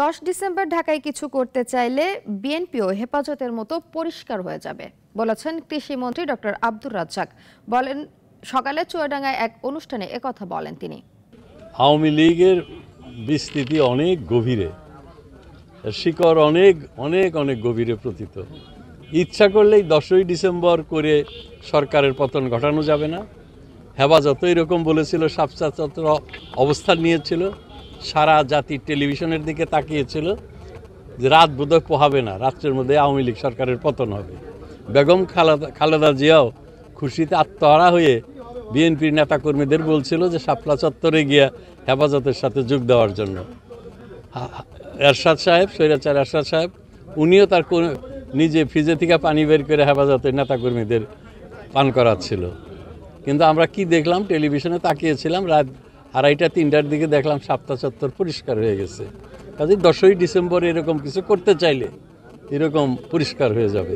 দশ ডিসেম্বর ঢাকায় কিছু করতে চাইলে বিএনপিও হেফাজতের মতো পরিষ্কার হয়ে যাবে বলেছেন কৃষিমন্ত্রী ডক্টর আব্দুর রাজ্জাক বলেন সকালে চুয়াডাঙ্গায় এক অনুষ্ঠানে একথা বলেন তিনি আওয়ামী লীগের বিস্তৃতি অনেক গভীরে শিকড় অনেক অনেক অনেক গভীরে প্রতীত ইচ্ছা করলেই দশই ডিসেম্বর করে সরকারের পতন ঘটানো যাবে না হেফাজত এরকম বলেছিল সাপচাত্র অবস্থান নিয়েছিল সারা জাতি টেলিভিশনের দিকে তাকিয়েছিল যে রাত বোধহয় পোহাবে না রাত্রের মধ্যে আওয়ামী লীগ সরকারের পতন হবে বেগম খালাদা খালেদা জিয়াও খুশিতে আত্মহারা হয়ে বিএনপির নেতাকর্মীদের বলছিল যে শাপলা চত্বরে গিয়া হেফাজতের সাথে যোগ দেওয়ার জন্য এরশাদ সাহেব সৈরাচার এরশাদ সাহেব উনিও তার নিজে ফ্রিজে থেকে পানি বের করে হেফাজতের নেতাকর্মীদের পান করাচ্ছিল কিন্তু আমরা কি দেখলাম টেলিভিশনে তাকিয়েছিলাম রাত আড়াইটা তিনটার দিকে দেখলাম সাপ্তাহ চত্বর পরিষ্কার হয়ে গেছে কাজে দশই ডিসেম্বর এরকম কিছু করতে চাইলে এরকম পরিষ্কার হয়ে যাবে